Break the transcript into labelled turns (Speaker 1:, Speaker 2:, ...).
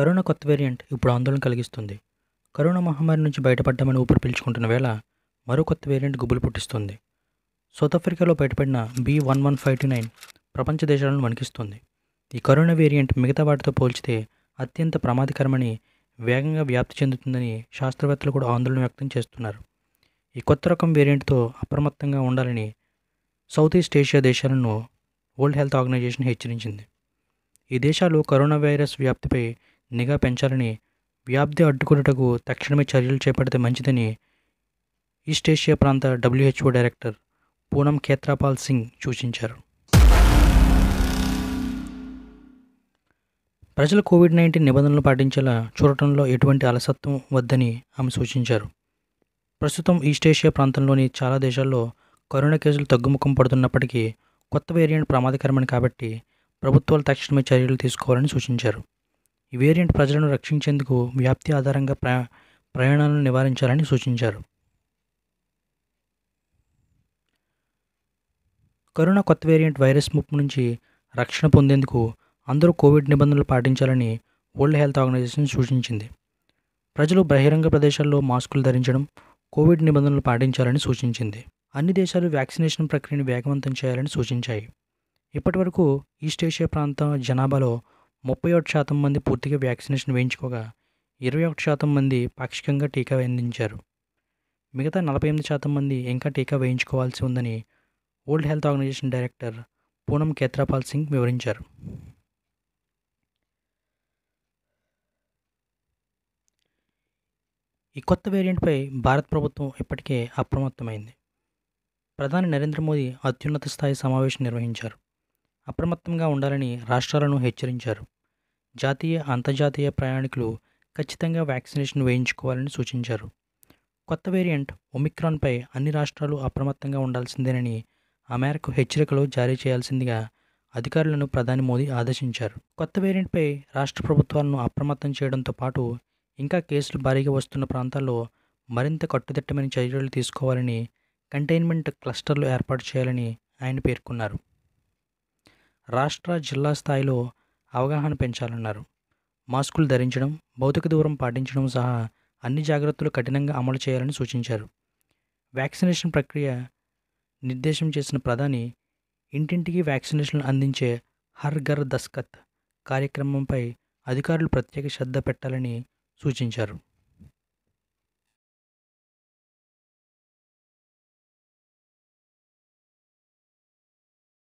Speaker 1: corona కొత్త variant ఇప్పుడు ఆందోళన కలిగిస్తుంది కరోనా మహమ్మారి నుంచి బయటపడ్డామని ఊపిరి పీల్చుకుంటున్న వేళ మరో కొత్త వేరియంట్ గుబులు పుట్టిస్తుంది సౌత్ ఆఫ్రికాలో బయటపడిన B one one five two nine ప్రపంచ దేశాలను వణికిస్తుంది ఈ కరోనా వేరియంట్ మిగతా వాటితో పోల్చితే అత్యంత ప్రమాదకరమని వేగంగా వ్యాప్తి చెందుతుందని శాస్త్రవేత్తలు కూడా ఆందోళన వ్యక్తం చేస్తున్నారు ఈ కొత్త రకం వేరియంట్తో అప్రమత్తంగా ఉండాలని సౌత్ ఈస్ట్ ఏషియా దేశాలను వరల్డ్ హెల్త్ ఆర్గనైజేషన్ హెచ్చరించింది ఈ దేశాలు కరోనా వైరస్ వ్యాప్తిపై నిఘా పెంచాలని వ్యాప్తి అడ్డుకున్నటకు తక్షణమే చర్యలు చేపడితే మంచిదని ఈస్ట్ ఏషియా ప్రాంత డబ్ల్యూహెచ్ఓ డైరెక్టర్ పూనం ఖేత్రాపాల్ సింగ్ సూచించారు ప్రజలు కోవిడ్ నైన్టీన్ నిబంధనలు పాటించేలా చూడటంలో ఎటువంటి అలసత్వం వద్దని ఆమె సూచించారు ప్రస్తుతం ఈస్ట్ ఏషియా ప్రాంతంలోని చాలా దేశాల్లో కరోనా కేసులు తగ్గుముఖం పడుతున్నప్పటికీ కొత్త వేరియంట్ ప్రమాదకరమని కాబట్టి ప్రభుత్వాలు తక్షణమే చర్యలు తీసుకోవాలని సూచించారు ఈ వేరియంట్ ప్రజలను రక్షించేందుకు వ్యాప్తి ఆధారంగా ప్రయాణాలను నివారించాలని సూచించారు కరోనా కొత్త వేరియంట్ వైరస్ ముప్పు నుంచి రక్షణ పొందేందుకు అందరూ కోవిడ్ నిబంధనలు పాటించాలని వరల్డ్ హెల్త్ ఆర్గనైజేషన్ సూచించింది ప్రజలు బహిరంగ ప్రదేశాల్లో మాస్కులు ధరించడం కోవిడ్ నిబంధనలు పాటించాలని సూచించింది అన్ని దేశాలు వ్యాక్సినేషన్ ప్రక్రియను వేగవంతం చేయాలని సూచించాయి ఇప్పటివరకు ఈస్ట్ ఏషియా ప్రాంతం జనాభాలో ముప్పై ఒకటి శాతం మంది పూర్తిగా వ్యాక్సినేషన్ వేయించుకోగా ఇరవై ఒకటి శాతం మంది పాక్షికంగా టీకా అందించారు మిగతా నలభై ఎనిమిది శాతం మంది ఇంకా టీకా వేయించుకోవాల్సి ఉందని World Health Organization director Poonam Khetrapal Singh వివరించారు ఈ కొత్త వేరియంట్పై భారత ప్రభుత్వం ఇప్పటికే అప్రమత్తమైంది ప్రధాని నరేంద్ర మోదీ అత్యున్నత స్థాయి సమావేశం నిర్వహించారు అప్రమత్తంగా ఉండాలని రాష్ట్రాలను హెచ్చరించారు జాతీయ అంతర్జాతీయ ప్రయాణికులు ఖచ్చితంగా వ్యాక్సినేషన్ వేయించుకోవాలని సూచించారు కొత్త వేరియంట్ ఒమిక్రాన్పై అన్ని రాష్ట్రాలు అప్రమత్తంగా ఉండాల్సిందేనని అమెరికా హెచ్చరికలు జారీ చేయాల్సిందిగా అధికారులను ప్రధాని మోదీ ఆదేశించారు కొత్త వేరియంట్పై రాష్ట్ర ప్రభుత్వాలను అప్రమత్తం చేయడంతో పాటు ఇంకా కేసులు భారీగా వస్తున్న ప్రాంతాల్లో మరింత కట్టుదిట్టమైన చర్యలు తీసుకోవాలని కంటైన్మెంట్ క్లస్టర్లు ఏర్పాటు చేయాలని ఆయన పేర్కొన్నారు రాష్ట్ర జిల్లా స్థాయిలో అవగాహన పెంచాలన్నారు మాస్కులు ధరించడం భౌతిక దూరం పాటించడం సహా అన్ని జాగ్రత్తలు కఠినంగా అమలు చేయాలని సూచించారు వ్యాక్సినేషన్ ప్రక్రియ నిర్దేశం చేసిన ప్రధాని ఇంటింటికి వ్యాక్సినేషన్లు అందించే హర్ ఘర్ దస్కత్ కార్యక్రమంపై అధికారులు ప్రత్యేక శ్రద్ధ పెట్టాలని సూచించారు